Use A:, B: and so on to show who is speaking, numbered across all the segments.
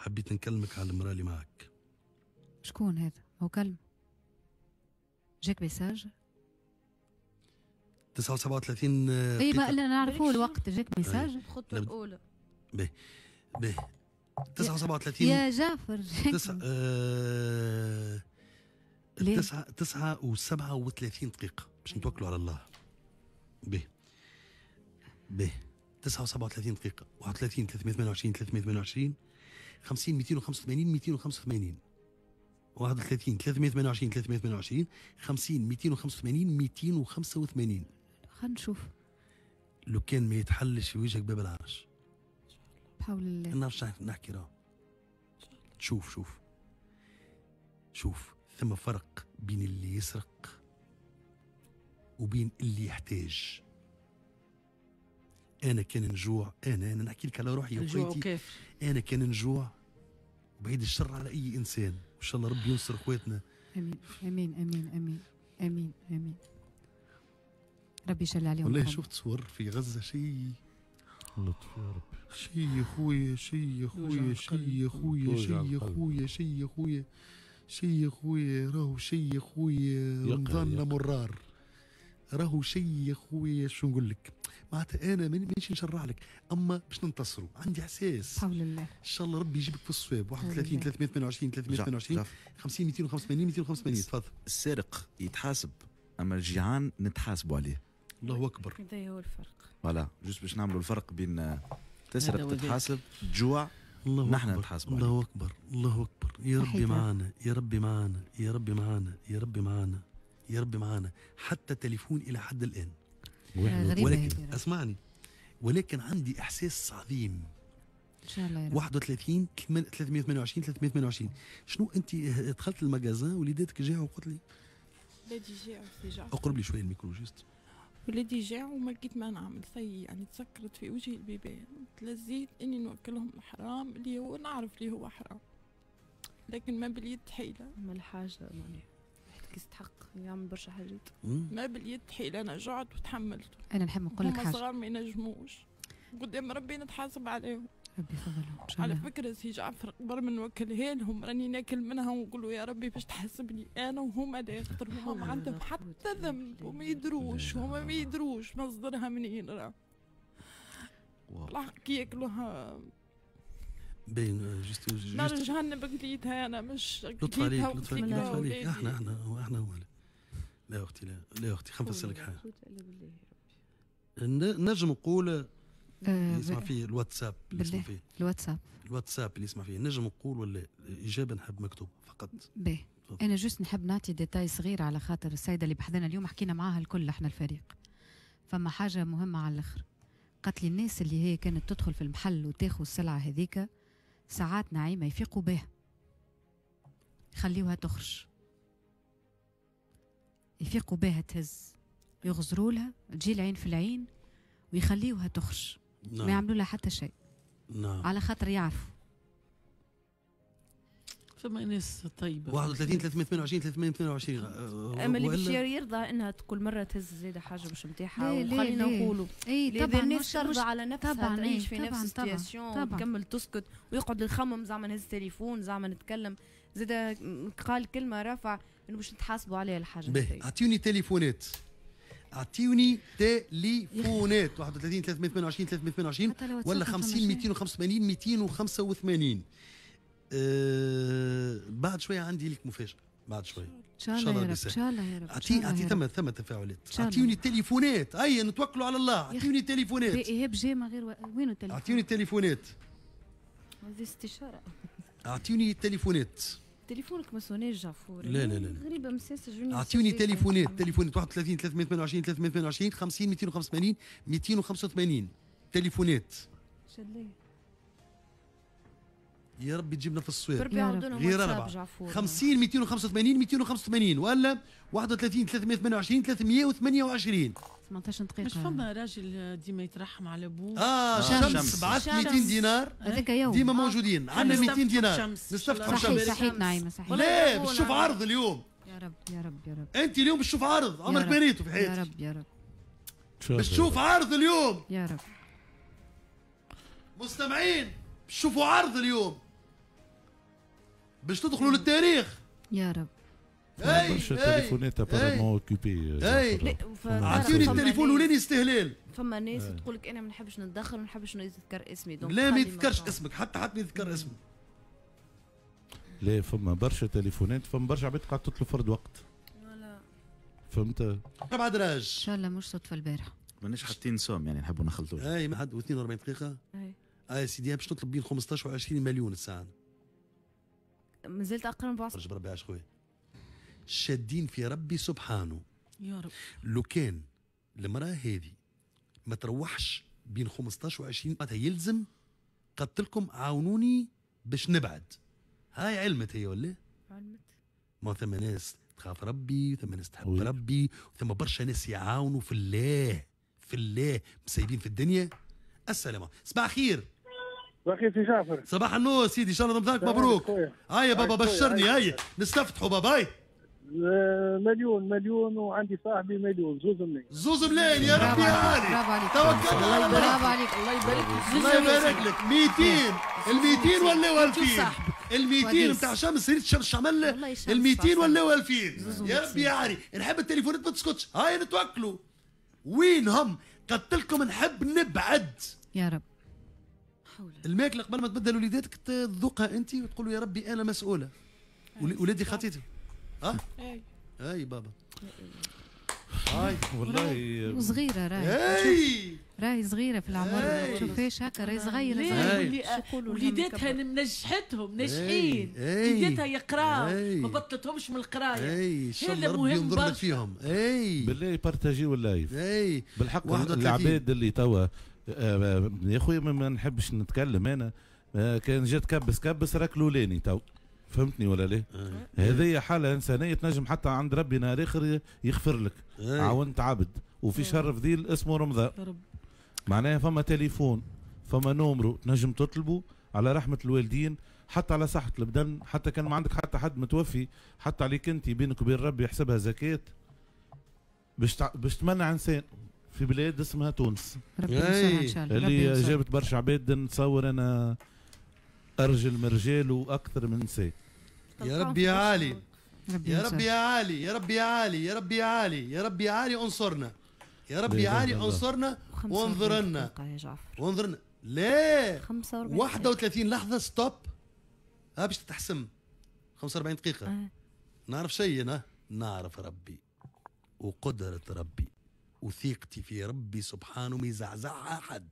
A: حبيت نكلمك على المرأة اللي معك
B: شكون هذا؟ هو كلم جاك ميساج
A: 39 اي ما الا
B: نعرفوه الوقت جاك ميساج الخطوه الاولى
A: باهي باهي 39 يا
B: جعفر تسعة
A: آه تسعة تسعة وسبعة وثلاثين دقيقة باش نتوكلوا على الله به به تسعة وسبعة وثلاثين دقيقة 31 328 328 50 285 285 31 328 328 50 285 285 خلينا نشوف لو كان ما يتحلش في وجهك باب العرش
B: بحول الله نرجع
A: نحكي راه شوف شوف شوف ثم فرق بين اللي يسرق وبين اللي يحتاج انا كان نجوع انا انا نحكي لك على روحي وحياتي انا كان نجوع وبعيد الشر على اي انسان وان شاء الله ربي ينصر اخواتنا
B: امين امين امين امين امين امين ربي يجل عليهم والله شفت
A: صور في غزه شيء لطف يا رب شيء يا خويا شيء يا خويا شيء يا خويا شيء يا خويا شيء يا خويا شيء يا خويا راهو شيء يا خويا رمضان مرار راهو شيء يا خويا شو نقول لك معناتها انا مانيش نشرع لك اما باش ننتصروا عندي احساس حول الله ان شاء الله ربي يجيبك في الصواب 31 328 328 50 285 285 تفضل السارق يتحاسب اما الجيعان نتحاسبوا عليه الله اكبر هذا هو الفرق فوالا جوست باش نعملوا الفرق بين تسرق تتحاسب تجوع الله نحن نتحاسبوا الله اكبر الله اكبر يا ربي معانا يا ربي معانا يا ربي معانا يا ربي معانا يا رب معانا حتى تليفون الى حد الان ولكن اسمعني ولكن عندي احساس عظيم ان شاء الله يا رب 31 328 328 شنو انت آه، دخلت المجازان وليداتك جاوا وقلت لي ولادي جاعوا اقرب لي شويه الميكرو جيست
C: ولادي جاعوا وما لقيت ما نعمل
B: سي يعني تسكرت في وجهي البيبان تلزيت اني نوكلهم حرام اللي هو نعرف اللي هو حرام لكن ما باليد حيله ما الحاجه معناها يعني يستحق يعمل برشا حاجات ما باليد تحيل انا جعت وتحملت انا نحب نقول لك حاجه صغار ما ينجموش قدام ربي نتحاسب عليهم ربي يفضلهم على فكره سي جعفر قبل ما نوكلها لهم راني ناكل منها ونقول يا ربي باش تحاسبني انا وهما لا خاطر هما ما عندهم حتى ذنب وما يدروش هما ما يدروش مصدرها منين راه الحق ياكلوها
A: باين آه، جست نار
B: جهنم قليتها انا مش لطف عليك لطف عليك لطف عليك احنا احنا
A: احنا هو لا اختي لا لا اختي خنفسر لك حاجه نجم نقول اللي آه، يسمع آه، فيه الواتساب اللي يسمع فيه الواتساب الواتساب اللي يسمع فيه نجم نقول ولا اجابه نحب مكتوب
B: فقط باهي انا جست نحب نعطي ديتاي صغير على خاطر السيده اللي بحذنا اليوم حكينا معاها الكل احنا الفريق فما حاجه مهمه على الاخر قالت لي الناس اللي هي كانت تدخل في المحل وتاخذ السلعه هذيك ساعات نعيمة يفيقوا بها خليوها تخرج يفيقوا بها تهز يغزروا لها تجي العين في العين ويخليوها تخرج نعم. ما يعملوا لها حتى شيء نعم. على خاطر يعرفوا فما ناس طيبه 31
A: 328 328 اما اللي باش
B: يرضى انها كل مره تهز زيادة حاجه مش نتاعها وخلينا نقولوا اي طبعا الناس ترضى على نفسها تعيش إيه، في نفس السيتياسيون وتكمل تسكت ويقعد يخمم زعما نهز تليفون زعما نتكلم زاد قال كلمه رافع انه باش نتحاسبوا عليها الحاجه
A: اعطيوني تليفونات اعطيوني تليفونات 31 328 328 ولا 50 285 285 آه بعد شويه عندي لك مفاجاه بعد شويه ان شاء الله يا رب ان شاء الله يا رب اعطي اعطي ثم ثم تفاعلات اعطيوني التليفونات اي نتوكلوا على الله اعطيوني التليفونات
B: ايهاب جاي من غير وين التليفون اعطيوني
A: التليفونات
B: هذه استشاره
A: اعطيوني التليفونات
B: تليفونك ما سونيش جعفور لا لا لا غريبه جوني اعطيوني تليفونات
A: تليفونات 31 328 328 50 285 285 تليفونات شلي يا رب تجيبنا في الصوير غير اربعه 50 285 285 ولا 31 328 328 18
B: دقيقة مش فما راجل ديما
A: يترحم على ابوه اه شمس, شمس. بعث 200 دينار هذاك يوم ديما موجودين آه. عندنا 200 دينار نستفتحوا شمس صحيح صحيح نعيمة صحيح لا باش عرض اليوم يا رب يا رب يا رب انت اليوم باش عرض عمرك ما ريته في حياتك يا رب يا رب باش عرض اليوم يا رب مستمعين شوفوا عرض اليوم باش تدخلوا للتاريخ يا رب برشا
B: تليفونات
C: ابارمون اوكيبي
A: عطيوني التليفون الاولاني استهلال
B: فما ناس تقول لك انا ما نحبش نتدخل وما نحبش يذكر اسمي لا ما يذكرش
A: اسمك حتى حتى ما يذكر اسمك
C: لا فما برشا تليفونات فما برشا عباد قاعد تطلب فرد وقت فهمت
B: طبعا دراج ان شاء الله مش صدفه البارحه
A: ماناش حاطين سوم يعني نحبوا نخلطوه اي ما حد 42 دقيقه اي اي آه، سيدي باش نطلب بين 15 و20 مليون الساعه
B: مازلت اقرا من بعض
A: جبر بها خويا شادين في ربي سبحانه يا رب لو كان المراه هذه ما تروحش بين 15 و 20 معناتها يلزم قلت لكم عاونوني باش نبعد هاي علمت هي ولا علمت ما ثم ناس تخاف ربي ثم ناس تحب أوي. ربي ثم برشا ناس يعاونوا في الله في الله مسايبين في الدنيا السلامه صباح خير بقيت جعفر صباح النور سيدي ان شاء الله رمضانك مبروك هيا بابا بشرني هيا نستفتحوا باباي مليون مليون وعندي صاحبي مليون زوز ملايين زوز ملايين يا ربي عالي توكلنا على الله برافو عليك
B: الله يبارك لك الله يبارك لك 200 ال 200 ولاو 2000
A: ال 200 نتاع شمس ريت شمس شمال ال 200 ولاو 2000 يا ربي عالي نحب التليفونات ما تسكتش هاي نتوكلوا وين هم قلت لكم نحب نبعد يا رب الماكله قبل ما تبدل وليداتك تذوقها انت وتقول يا ربي انا مسؤوله ولادي خطيتهم اه اي اي بابا هاي والله وصغيره راهي راهي
B: صغيره في العمر شوفيش هكا راهي صغيره صغيره وليداتها منجحتهم
A: ناجحين وليداتها يقراو ما بطلتهمش من القرايه هذا مهم ينظر لك فيهم
C: اي بالله يبارتاجيو اللايف اي بالحق العباد اللي توا آه، آه، يا خويا ما نحبش نتكلم انا آه، كان جات كبس كبس راك لولاني تو فهمتني ولا لا؟ هذه حاله انسانيه تنجم حتى عند ربي نهار اخر يغفر لك عاونت عبد وفي شهر فضيل اسمه رمضان معناها فما تليفون فما نومرو تنجم تطلبه على رحمه الوالدين حتى على صحه البدن حتى كان ما عندك حتى حد متوفي حتى عليك انت بينك وبين ربي يحسبها زكاه باش باش تمنع انسان في بلاد اسمها تونس إيه. اللي جابت برشا عباد نتصور انا ارجل من رجال واكثر من نساء
A: يا ربي يا عالي يا ربي يا عالي يا ربي يا عالي يا ربي يا عالي يا ربي يا عالي انصرنا يا ربي يا عالي انصرنا وانظرنا وانظرنا لا 31 لحظه ستوب ها باش تتحسم 45 دقيقه آه. نعرف شيء انا نعرف ربي وقدره ربي وثيقتي في ربي سبحانه ما يزعزعها أحد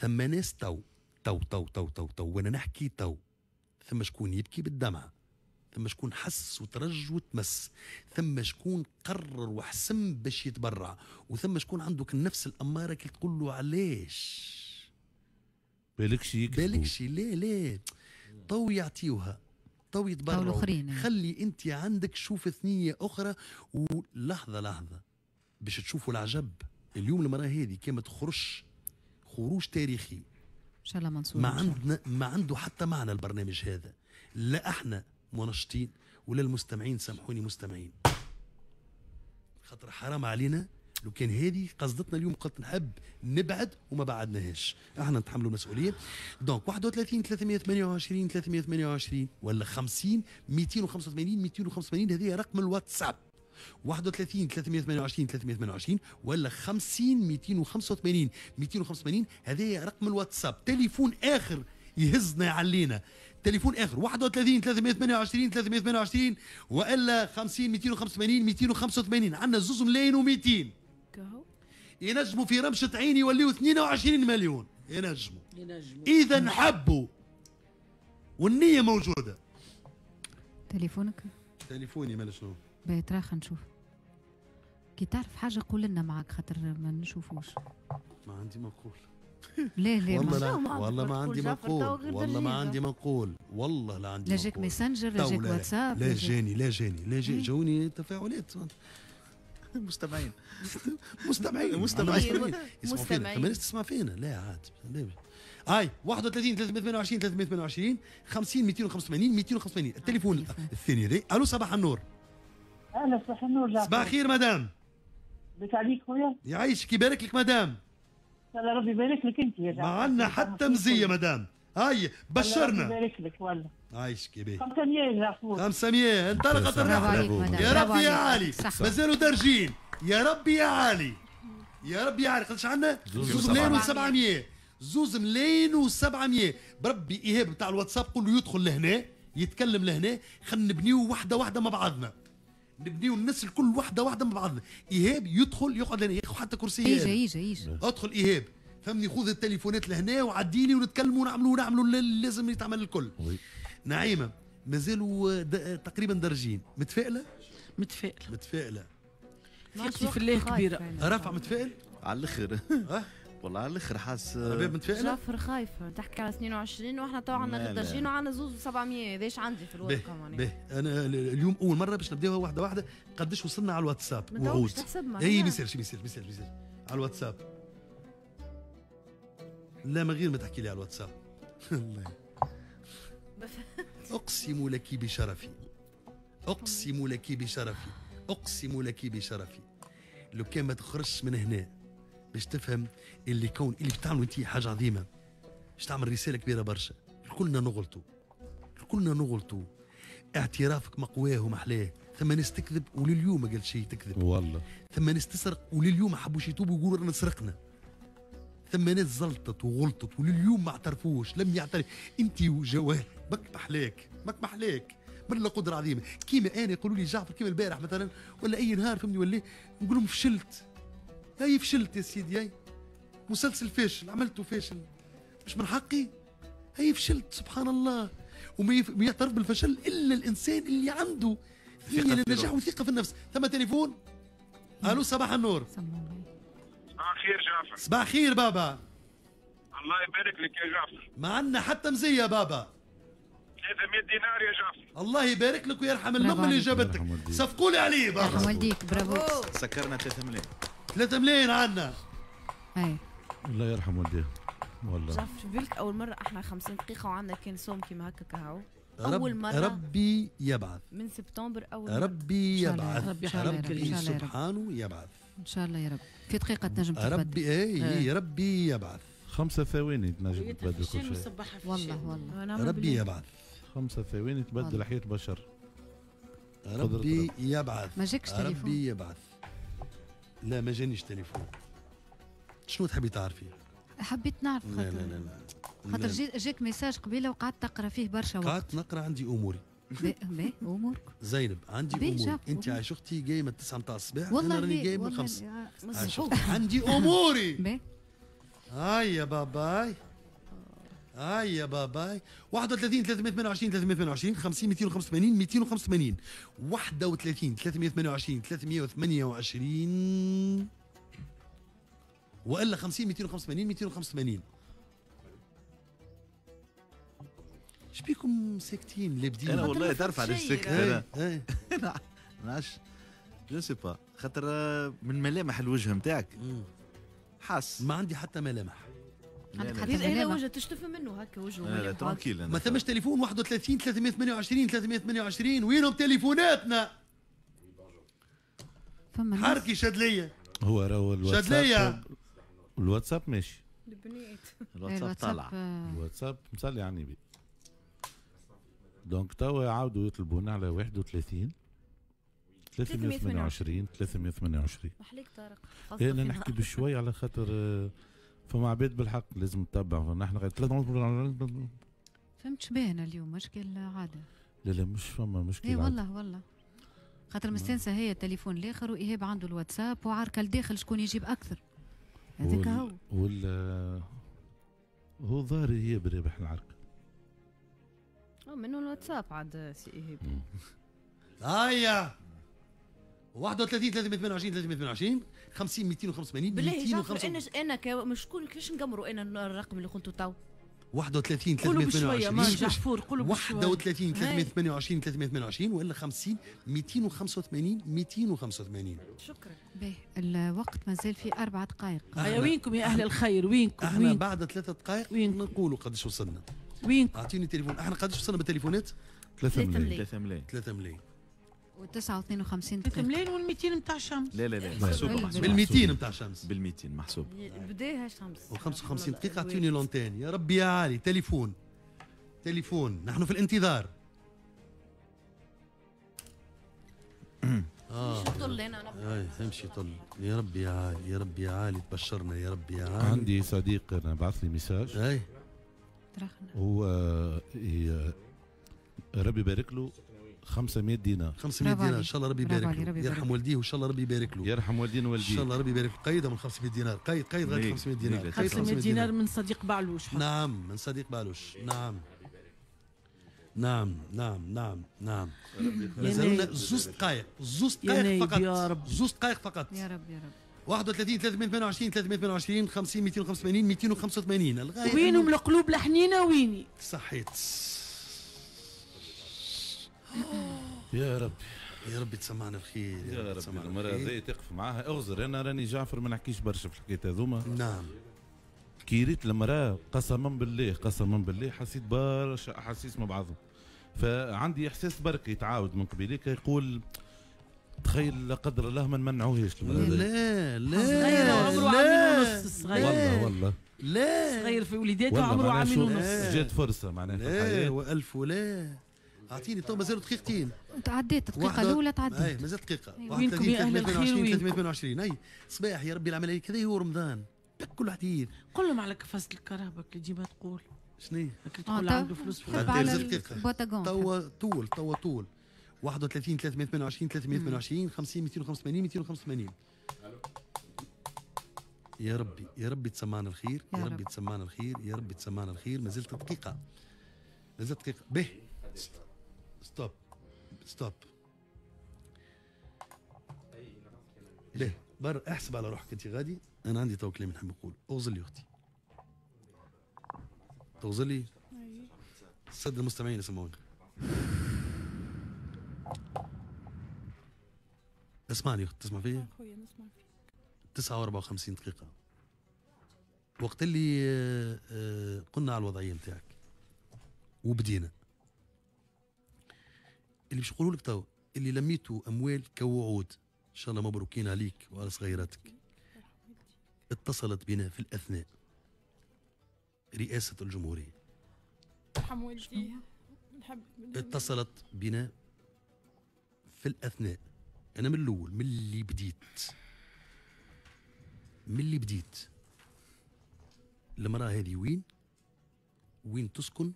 A: ثم ناس تو تو تو تو تو تو وانا نحكي تو ثم شكون يبكي بالدمع ثم شكون حس وترج وتمس ثم شكون قرر وحسم باش يتبرع وثم شكون عندك النفس الأمارة كي تقول له علاش بالكشي بالكشي ليه لا لا تو يعطيوها تو يتبرعوا خلي انت عندك شوف ثنية أخرى ولحظة لحظة باش تشوفوا العجب اليوم المراه هذه كما تخرج خروج تاريخي ان
B: شاء الله منصور ما عندنا
A: ما عنده حتى معنى البرنامج هذا لا احنا منشطين ولا المستمعين سامحوني مستمعين خاطر حرام علينا لو كان هذه قصدتنا اليوم قلت نحب نبعد وما بعدناهاش احنا نتحملوا المسؤوليه دونك 31 328 328 ولا 50 285 285 هذه رقم الواتساب 31 328 328 ولا 50 285 285 هذا رقم الواتساب تليفون اخر يهزنا علينا تليفون اخر 31 328 328 والا 50 285 285 عندنا زوز ملايين و200 ينجموا في رمشه عين يوليوا 22 مليون ينجموا ينجموا اذا حبوا والنيه موجوده تليفونك تليفوني مال شنو بيتراخى
B: نشوف كي تعرف حاجه قول لنا معاك خاطر ما نشوفوش
A: ما عندي ما نقول
B: لا لا والله ما, ما, والله ما عندي ما نقول والله ما عندي ما
A: نقول والله لا عندي لا
B: جاك ميسنجر لا جاك واتساب لا جاني
A: لا جاني لا جاني إيه. جوني تفاعلات مستمعين مستمعين مستمعين مستمعين ما تسمع فينا لا عاد اي 31 328 328 50 285 285 التليفون الثاني هذا الو صباح النور اهلا صباح النور جعفر صباح الخير مدام بك عليك خويا يعيشك يبارك لك مدام ان الله ربي يبارك لك انت يا جعفر ما عندنا حتى مزيه مدام هاي بشرنا الله يبارك لك والله عايشك يا بيه 500 يا عفور 500 انطلقت الرحله يا ربي يا علي مازالوا دارجين يا ربي يا علي يا ربي يا علي قداش عندنا؟ 2700 و700 زوز ملايين و700 بربي ايهاب بتاع الواتساب قول له يدخل لهنا يتكلم لهنا خلينا نبنيو وحده وحده مع بعضنا نبنيو الناس الكل وحده وحده مع بعضنا ايهاب يدخل يقعد لهنا ياخذ حتى كرسي ايجا ايجا ايجا ادخل ايهاب فهمني خذ التليفونات لهنا وعديني ونتكلموا ونعملوا ونعملوا اللي لازم يتعمل الكل نعيمه مازالوا تقريبا درجين متفائله متفائله متفائله في الله كبيره رافع متفائل على الاخر أه؟ والله على الاخر حاس متفائلة جعفر
B: خايفة تحكي على 22 واحنا تو عندنا 23 وعندنا زوز و700 قداش عندي في الورقة معناها
A: انا اليوم اول مرة باش نبداوها واحدة واحدة قداش وصلنا على الواتساب وعود اي ما يصيرش ما يصيرش ما يصيرش على الواتساب لا من غير ما تحكي لي على الواتساب الله اقسم لك بشرفي اقسم لك بشرفي اقسم لك بشرفي لو كان ما تخرجش من هنا باش تفهم اللي كون اللي بتعملوا انت حاجه عظيمه باش تعمل رساله كبيره برشا كلنا نغلطوا كلنا نغلطوا اعترافك مقواه ومحلاه ثم ناس تكذب ولليوم ما قالت شيء تكذب والله ثم ناس تسرق ولليوم ما حبوش يتوبوا يقولوا رانا سرقنا ثم ناس زلطت وغلطت ولليوم ما اعترفوش لم يعترف انت وجواه بك محلاك بك محلاك بلا قدره عظيمه كيما انا يقولوا لي جعفر كيما البارح مثلا ولا اي نهار فهمني ولا إيه، نقول لهم فشلت هاي فشلت يا سيدي هاي مسلسل فاشل عملته فاشل مش من حقي هاي فشلت سبحان الله وما يعترف بالفشل الا الانسان اللي عنده في للنجاح وثقه في النفس ثم تليفون الو صباح النور
C: صباح الخير جعفر
A: صباح الخير بابا الله يبارك لك يا جعفر ما عندنا حتى مزيه بابا 300 دينار يا جعفر الله يبارك لك ويرحم الام اللي جابتك صفقوا لي عليه بابا يرحم والديك برافو
C: سكرنا 3 ملايين
A: ثلاثة ملايين عندنا
C: اي الله يرحم والديه والله شوف
B: بالك اول مره احنا 50 دقيقه وعندنا كان صوم كيما هكا كهو اول مره ربي يبعث من سبتمبر اول ربي يبعث ربي, ربي سبحانه يبعث ان شاء الله يا رب في دقيقه تنجم تبدل ربي اي إيه. إيه،
A: ربي يبعث خمسة ثواني تنجم تبدل كل شيء
B: والله والله ربي يبعث
A: خمسة ثواني تبدل حياة بشر ربي يبعث ما جاكش ربي يبعث لا ما جانيش تليفون شنو تحبي تعرفي؟
B: حبيت نعرف خاطر لا لا
A: لا, خاطر
B: جاك ميساج قبيله وقعدت تقرا فيه برشا
A: وقت قعدت نقرا عندي اموري
B: باهي امورك
A: زينب عندي امور انت عايش اختي جاي من 9 نتاع الصباح والله انا راني جاي من 5 عندي اموري باهي يا باباي هاي يا باباي 31 328 328 50 285 285 31 328 328 والا 50 285 285 بيكم ساكتين لابدين انا والله تعرف علاش ساكت إيه، انا إيه. انا علاش جو سي با خاطر آه، من ملامح الوجه نتاعك حاس ما عندي حتى ملامح عندك وجه
B: تشتفي منه هكا وجهه لا
A: ترانكيل ما ثمش تليفون 31 328 328 وينهم تليفوناتنا فما حركي شدلية
C: هو راهو الواتساب شدلية الواتساب ماشي
A: الواتساب طالع آه.
C: الواتساب مصلي على يعني النبي دونك توا يعاودوا يطلبونا على 31 328 328 احليك طارق انا إيه، نحكي بشوي على خاطر آه، فما عباد بالحق لازم تتبع نحن غير ثلاثة
B: فهمت شبهنا اليوم مشكل عادة
C: لا لا مش فما مشكل اي والله
B: والله خاطر مستانسة هي التليفون الاخر وايهاب عنده الواتساب وعركة لداخل شكون يجيب اكثر
C: هذاك هو وال هو ظاهر هي برابح العركة
B: منه الواتساب عاد سي ايهاب
A: هيا 31 328 328 50 285 بالله جعفر
B: انا انا شكون كيفاش نقمروا انا الرقم اللي قلته تو
A: 31 328 جعفور قولوا 31 328 328 والا 50 285 285 شكرا
B: باهي الوقت مازال في اربع دقائق وينكم يا اهل الخير
A: وينكم احنا وينكم؟ بعد ثلاث دقائق وينكم نقولوا قداش وصلنا وينكم اعطيني تليفون احنا قداش وصلنا بالتليفونات 3 ملايين 3 ملايين 3 ملايين
B: و59 الكملان وال200 نتاع الشمس لا لا لا
A: محسوبه بال200 نتاع الشمس بال200 محسوب
B: بداها الشمس
A: و55 دقيقة اعطيوني لونتين يا ربي يا عالي تليفون تليفون نحن في الانتظار آه. طل هنا آه تمشي طل يا ربي يا عالي يا ربي يا عالي تبشرنا يا ربي يا عالي عندي
C: صديق انا بعث لي ميساج اي هو آه، ربي يبارك له 500 دينار 500 دينار ان شاء الله ربي يبارك له يرحم
A: والديه وان شاء الله ربي يبارك له يرحم والدين والديه ان شاء الله ربي يبارك له قيده من 500 دينار قيد قيد غير 500 دينار 500 دينار من صديق بعلوش نعم من صديق بعلوش نعم نعم نعم نعم نعم مازالنا زوز دقائق زوز دقائق فقط زوز دقائق فقط يا رب يا رب 31 328 328 50 285 285 وينهم
B: القلوب الحنينه ويني
A: صحيت يا ربي يا ربي تسمعنا الخير يا, يا ربي المرأة هذه تقف
C: معاها اغزر انا راني جعفر ما نحكيش برشا في الحكايات هذوما نعم كي ريت المرأة قسما بالله قسما بالله حسيت برشا احاسيس مع بعضهم فعندي احساس برك يتعاود من قبيلك يقول تخيل لا قدر الله ما نمنعوهاش لا
A: لا لا عمره عامين ونص صغير والله والله لا صغير في وليداته عمره عامين ونص جات فرصه معناها في لا والف ولا اعطيني تو مازالوا دقيقتين تعديت الدقيقه الاولى تعديت اي مازال دقيقه وينكم يا اهل الخير 328 اي صباح يا ربي العمل هذا هو رمضان كل حديث قول لهم على كفاس الكهرباء اللي ديما تقول شنو؟ آه، تقول عنده فلوس في دقيقه توا طول توا طول 31 328 328 50 285 285 يا ربي يا ربي تسمعنا الخير يا ربي تسمعنا الخير يا ربي تسمعنا الخير ما زلت دقيقه ما زلت دقيقه به ستوب ستوب ليه بر احسب على روحك انت غادي انا عندي تو كلام نحب نقول اوصل لي اختي توصل لي سد المستمعين يسمعونك اسمعني اختي تسمع فيا
B: خويا نسمع فيك
A: 9 و54 دقيقه وقت اللي آه، آه، قلنا على الوضعيه نتاعك وبدينا اللي باش نقولوا لك توا اللي لميتوا اموال كوعود ان شاء الله مبروكين عليك وعلى صغيراتك اتصلت بنا في الاثناء رئاسه الجمهوريه
B: ارحم والديها
A: اتصلت بنا في الاثناء انا من الاول من اللي بديت من اللي بديت المراه هذه وين وين تسكن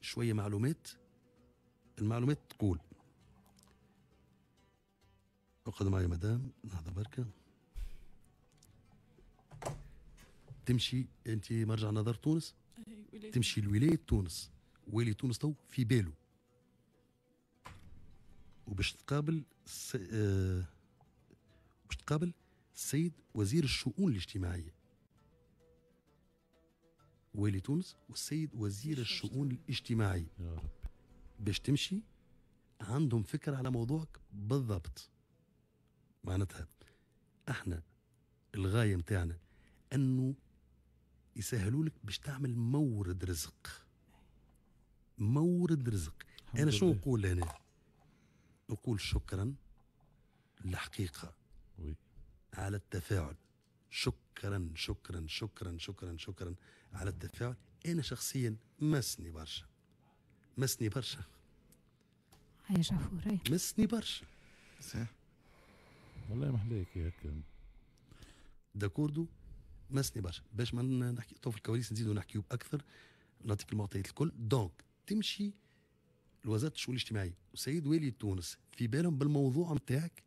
A: شويه معلومات المعلومات تقول اقعد معي مدام لحظة بركة تمشي انت مرجع نظر تونس تمشي لولاية تونس ولي تونس تو في باله وباش تقابل س... آه... باش تقابل السيد وزير الشؤون الاجتماعية ولي تونس والسيد وزير الشؤون الاجتماعية باش تمشي عندهم فكرة على موضوعك بالضبط معناتها احنا الغاية متاعنا انه يسهلوا لك باش تعمل مورد رزق مورد رزق انا شو نقول هنا نقول شكرا للحقيقة على التفاعل شكرا شكرا شكرا شكرا شكرا على التفاعل انا شخصيا مسني برشا مسني برشا يا جعفور مسني برشا صح والله محلاك هكا داكوردو مسني برشا باش ما نحكي تو في الكواليس نزيدو نحكيو اكثر نعطيك المعطيات الكل دونك تمشي لوزاره الشؤون الاجتماعيه وسيد والي تونس في بالهم بالموضوع نتاعك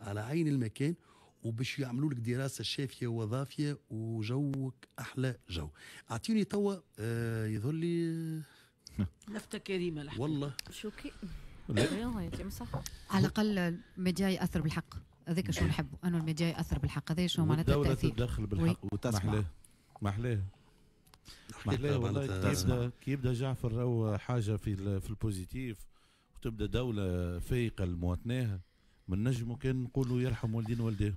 A: على عين المكان وباش يعملوا لك دراسه شافيه وظافيه وجوك احلى جو اعطيني توا آه يظهر لي لفته كريمه لحظه والله شوكي كي أيوة، على الاقل
B: الميديا ياثر بالحق هذاك شو نحبه انه الميديا ياثر بالحق هذا شو معناتها التاثير الدوله تتدخل بالحق
C: وتسمع محلاه محلاه والله كي يبدا كي يبدا جعفر رو حاجه في في البوزيتيف وتبدا دوله فايقه لمواطنيها من
A: نجمو كان نقولوا يرحم والدين والديه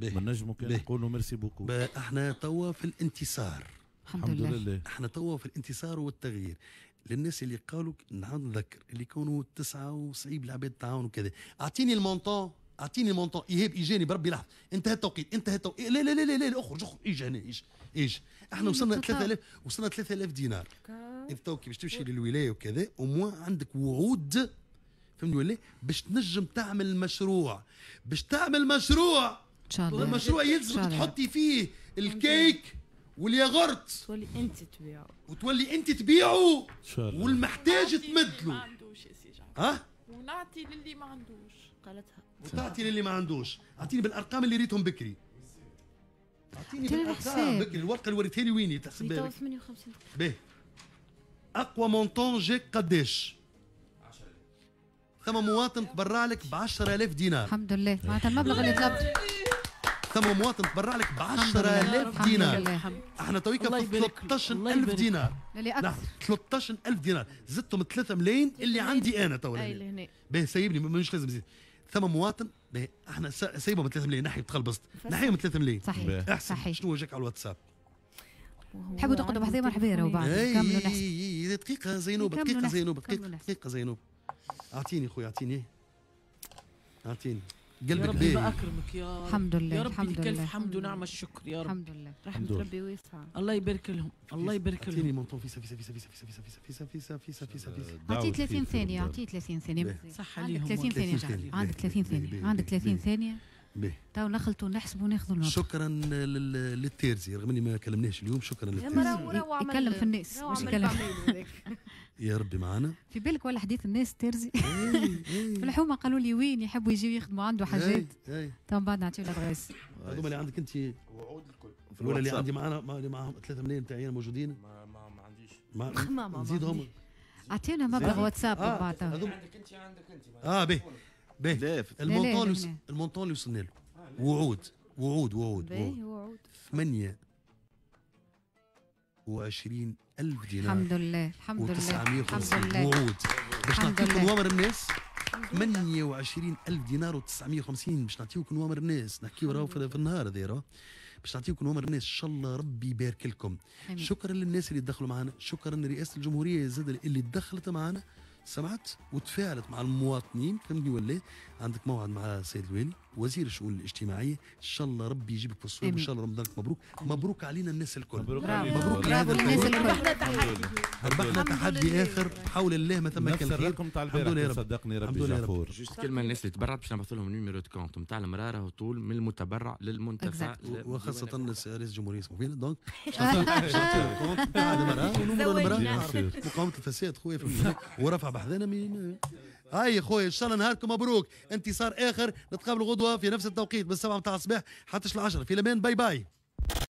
A: من نجمو كان نقولوا ميرسي بوكو احنا توا في الانتصار الحمد, لله. لله احنا توا في الانتصار والتغيير للناس اللي قالوا نعاود نذكر اللي كانوا تسعة وصعيب العباد تعاونوا كذا اعطيني المونطون اعطيني المونطون ايهاب اجاني بربي لحظه انتهى التوقيت انتهى التوقيت إيه، لا لا لا لا, لا اخرج اخرج ايج هنا يعني؟ ايج ايج احنا وصلنا 3000 وصلنا 3000 دينار انت كي باش تمشي للولايه وكذا وموا عندك وعود فهمني ولا باش تنجم تعمل مشروع باش تعمل مشروع ان شاء الله المشروع يلزمك تحطي فيه الكيك والياغورت تولي انت تبيعه وتولي انت تبيعه والمحتاج تمد له ما عندوش
B: يا ها ونعطي للي ما عندوش قالتها
A: وتعطي للي ما عندوش اعطيني بالارقام اللي ريتهم بكري اعطيني بالارقام بكري الورقه اللي وريتها لي ويني تحسب بالك
B: 58
A: باهي اقوى مونتون جاك قداش؟ ثم مواطن تبرع لك ب 10000 دينار الحمد لله معناتها المبلغ اللي
B: طلبته
A: ثم مواطن تبرع لك ب 10000 دينار احنا تويكا ب 13000 دينار نعم. لا 13000 دينار زدتهم 3 ملايين اللي عندي انا تو باهي سيبني مش لازم زيد ثم مواطن باهي احنا سيبهم 3 ملايين نحي تخلبصت نحيهم 3 ملايين صحيح احسن صحيح شنو وجهك على الواتساب
B: تحبوا تقعدوا بحذايا مرحبا وبعد كملوا
A: نحسن دقيقه زينوب دقيقه زينوب دقيقه زينوب اعطيني خويا اعطيني اعطيني قلبك يا ربي ما اكرمك يا رب الحمد لله يا رب الحمد لله الحمد
B: ونعم الشكر يا رب الحمد لله رحمه ربي واسعه الله
A: يبارك لهم الله يبارك لهم اعطيني مونطون فيسا فيسا فيسا فيسا فيسا فيسا فيسا فيسا فيسا فيسا اعطيه 30 ثانيه اعطيه 30 ثانيه صح عليهم 30 ثانيه عندك 30 ثانيه
B: عندك 30 ثانيه تو نخلطوا نحسبوا ناخذوا النقطة
A: شكرا للتيرزي رغم اني ما كلمناش اليوم شكرا للتيرزي يكلم في الناس مش يكلم يا ربي معانا
B: في بالك ولا حديث الناس ترزي إيه، إيه. في الحومه قالوا لي وين يحبوا يجيوا يخدموا عنده إيه، حاجات تو بعد نعطيو الادريس
A: هذوما اللي عندك انت وعود الكل ولا اللي عندي معانا اللي معاهم ثلاثه ملايين تاعي موجودين ما, ما, عنديش ما نزيدهم
B: اعطينا مبلغ واتساب آه بعد عندك
A: انت عندك انت اه به به المونطون المونطون اللي وصلنا له وعود وعود وعود وعود 8 ألف دينار الحمد لله الحمد لله الحمد لله وعود باش نعطيكم نوامر الناس 28 ألف دينار و950 باش نعطيكم نوامر الناس نحكيو راهو في النهار هذا راهو باش نعطيكم نوامر الناس ان شاء الله ربي يبارك لكم شكرا للناس اللي دخلوا معنا شكرا لرئاسه الجمهوريه زاد اللي دخلت معنا سمعت وتفاعلت مع المواطنين فهمتني ولا عندك موعد مع السيد الوالي وزير الشؤون الاجتماعيه ان شاء الله ربي يجيبك في الصوم ان شاء الله رمضانك مبروك مبروك علينا الناس الكل مبروك علينا مبروك علينا الناس الكل ربحنا تحدي ربحنا تحدي اخر بحول الله ما ثم كان خير لكم تاع البارح صدقني ربي جفور جوست كلمه الناس اللي تبرعت باش نبعث لهم نيميرو دو كونت نتاع المراه راهو طول من المتبرع للمنتفع وخاصه رئيس الجمهوريه اسمه فينا دونك شفت المراه ونمر المراه مقاومه الفساد خويا ورفع حذانا مين هاي خويا ان شاء الله نهاركم مبروك انتصار اخر نتقابل غدوه في نفس التوقيت من السبعه متاع الصباح حتى 10 في الامان باي باي